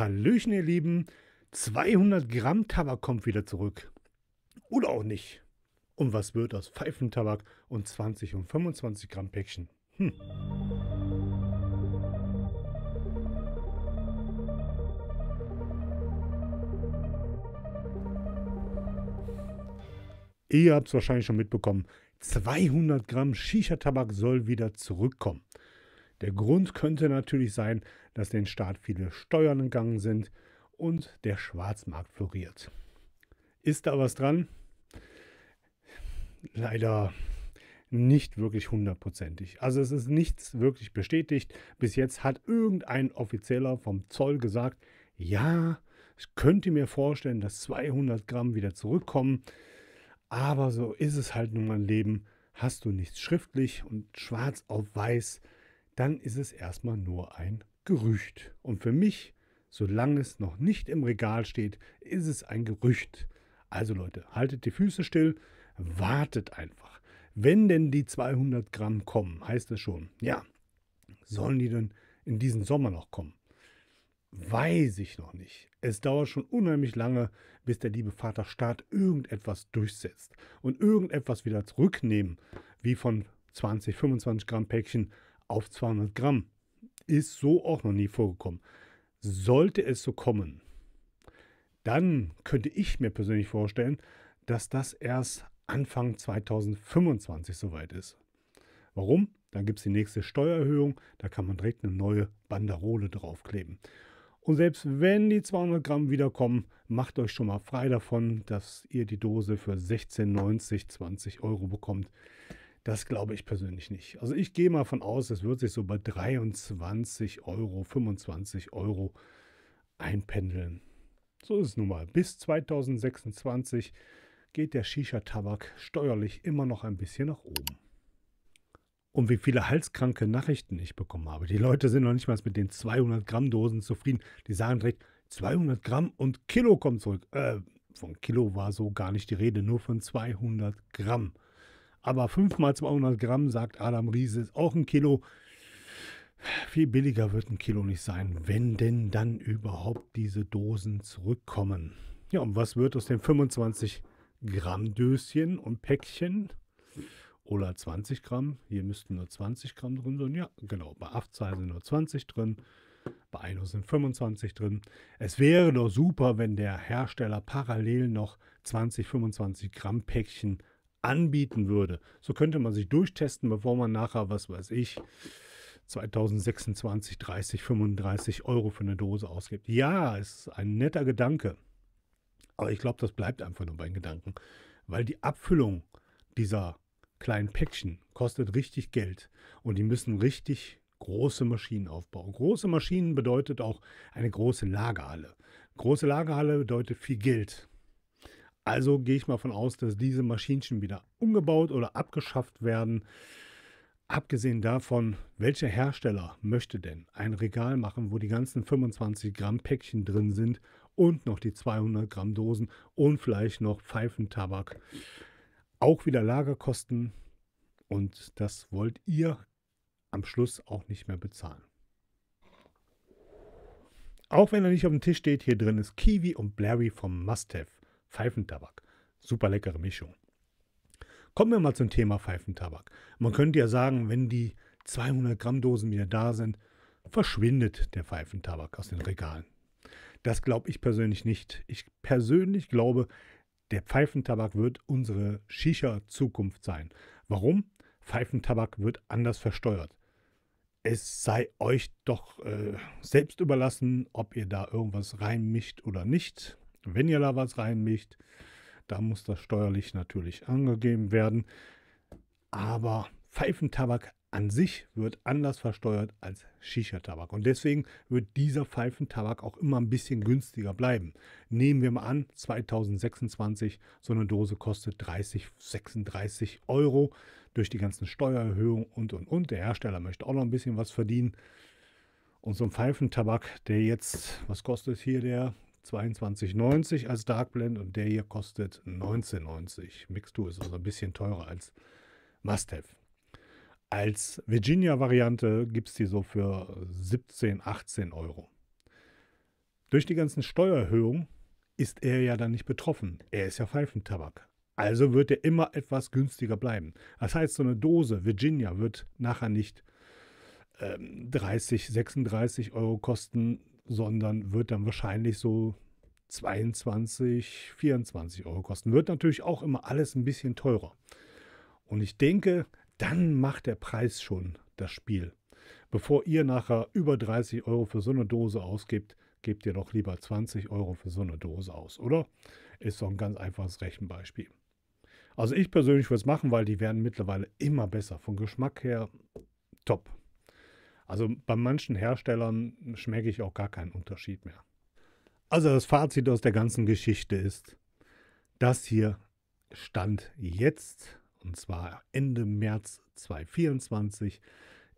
Hallöchen, ihr Lieben. 200 Gramm Tabak kommt wieder zurück. Oder auch nicht. Und was wird aus Pfeifentabak und 20 und 25 Gramm Päckchen? Hm. Ihr habt es wahrscheinlich schon mitbekommen. 200 Gramm Shisha-Tabak soll wieder zurückkommen. Der Grund könnte natürlich sein, dass den Staat viele Steuern entgangen sind und der Schwarzmarkt floriert. Ist da was dran? Leider nicht wirklich hundertprozentig. Also es ist nichts wirklich bestätigt. Bis jetzt hat irgendein Offizieller vom Zoll gesagt, ja, ich könnte mir vorstellen, dass 200 Gramm wieder zurückkommen. Aber so ist es halt nun mal Leben. Hast du nichts schriftlich und schwarz auf weiß, dann ist es erstmal nur ein Gerücht. Und für mich, solange es noch nicht im Regal steht, ist es ein Gerücht. Also Leute, haltet die Füße still, wartet einfach. Wenn denn die 200 Gramm kommen, heißt es schon, ja, sollen die denn in diesen Sommer noch kommen? Weiß ich noch nicht. Es dauert schon unheimlich lange, bis der liebe Vater Staat irgendetwas durchsetzt und irgendetwas wieder zurücknehmen, wie von 20, 25 Gramm Päckchen auf 200 Gramm. Ist so auch noch nie vorgekommen. Sollte es so kommen, dann könnte ich mir persönlich vorstellen, dass das erst Anfang 2025 soweit ist. Warum? Dann gibt es die nächste Steuererhöhung, da kann man direkt eine neue Banderole draufkleben. Und selbst wenn die 200 Gramm wiederkommen, macht euch schon mal frei davon, dass ihr die Dose für 16,90, 20 Euro bekommt. Das glaube ich persönlich nicht. Also ich gehe mal von aus, es wird sich so bei 23 Euro, 25 Euro einpendeln. So ist es nun mal. Bis 2026 geht der Shisha-Tabak steuerlich immer noch ein bisschen nach oben. Und wie viele halskranke Nachrichten ich bekommen habe. Die Leute sind noch nicht mal mit den 200 Gramm Dosen zufrieden. Die sagen direkt, 200 Gramm und Kilo kommt zurück. Äh, von Kilo war so gar nicht die Rede, nur von 200 Gramm. Aber 5 mal 200 Gramm, sagt Adam Riese, ist auch ein Kilo. Viel billiger wird ein Kilo nicht sein, wenn denn dann überhaupt diese Dosen zurückkommen. Ja, und was wird aus den 25 Gramm Döschen und Päckchen? Oder 20 Gramm? Hier müssten nur 20 Gramm drin sein. Ja, genau. Bei Aftzahl sind nur 20 drin. Bei Eino sind 25 drin. Es wäre doch super, wenn der Hersteller parallel noch 20, 25 Gramm Päckchen anbieten würde. So könnte man sich durchtesten, bevor man nachher, was weiß ich, 2026, 30, 35 Euro für eine Dose ausgibt. Ja, es ist ein netter Gedanke. Aber ich glaube, das bleibt einfach nur bei den Gedanken. Weil die Abfüllung dieser kleinen Päckchen kostet richtig Geld. Und die müssen richtig große Maschinen aufbauen. Große Maschinen bedeutet auch eine große Lagerhalle. Große Lagerhalle bedeutet viel Geld. Also gehe ich mal von aus, dass diese Maschinchen wieder umgebaut oder abgeschafft werden. Abgesehen davon, welcher Hersteller möchte denn ein Regal machen, wo die ganzen 25 Gramm Päckchen drin sind und noch die 200 Gramm Dosen und vielleicht noch Pfeifentabak. Auch wieder Lagerkosten und das wollt ihr am Schluss auch nicht mehr bezahlen. Auch wenn er nicht auf dem Tisch steht, hier drin ist Kiwi und Blary vom Must Have. Pfeifentabak. Super leckere Mischung. Kommen wir mal zum Thema Pfeifentabak. Man könnte ja sagen, wenn die 200 Gramm Dosen wieder da sind, verschwindet der Pfeifentabak aus den Regalen. Das glaube ich persönlich nicht. Ich persönlich glaube, der Pfeifentabak wird unsere Shisha-Zukunft sein. Warum? Pfeifentabak wird anders versteuert. Es sei euch doch äh, selbst überlassen, ob ihr da irgendwas reinmischt oder nicht. Wenn ihr da was reinmischt, dann muss das steuerlich natürlich angegeben werden. Aber Pfeifentabak an sich wird anders versteuert als Shisha-Tabak. Und deswegen wird dieser Pfeifentabak auch immer ein bisschen günstiger bleiben. Nehmen wir mal an, 2026, so eine Dose kostet 30, 36 Euro durch die ganzen Steuererhöhungen und, und, und. Der Hersteller möchte auch noch ein bisschen was verdienen. Und so ein Pfeifentabak, der jetzt, was kostet hier der? 22,90 als Dark Blend und der hier kostet 19,90. Mixtur ist also ein bisschen teurer als Must-Have. Als Virginia-Variante gibt es die so für 17, 18 Euro. Durch die ganzen Steuererhöhungen ist er ja dann nicht betroffen. Er ist ja Pfeifentabak. Also wird er immer etwas günstiger bleiben. Das heißt, so eine Dose Virginia wird nachher nicht ähm, 30, 36 Euro kosten, sondern wird dann wahrscheinlich so 22, 24 Euro kosten. Wird natürlich auch immer alles ein bisschen teurer. Und ich denke, dann macht der Preis schon das Spiel. Bevor ihr nachher über 30 Euro für so eine Dose ausgibt, gebt ihr doch lieber 20 Euro für so eine Dose aus, oder? Ist doch ein ganz einfaches Rechenbeispiel. Also ich persönlich würde es machen, weil die werden mittlerweile immer besser. Vom Geschmack her top. Also bei manchen Herstellern schmecke ich auch gar keinen Unterschied mehr. Also das Fazit aus der ganzen Geschichte ist, das hier stand jetzt, und zwar Ende März 2024,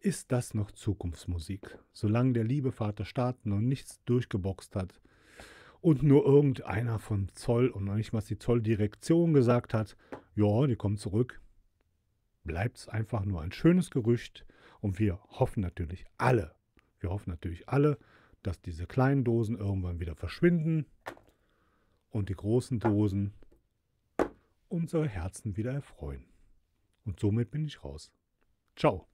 ist das noch Zukunftsmusik. Solange der liebe Vater Staat noch nichts durchgeboxt hat und nur irgendeiner von Zoll und noch nicht mal die Zolldirektion gesagt hat, ja, die kommen zurück, bleibt es einfach nur ein schönes Gerücht, und wir hoffen natürlich alle, wir hoffen natürlich alle, dass diese kleinen Dosen irgendwann wieder verschwinden und die großen Dosen unsere Herzen wieder erfreuen. Und somit bin ich raus. Ciao.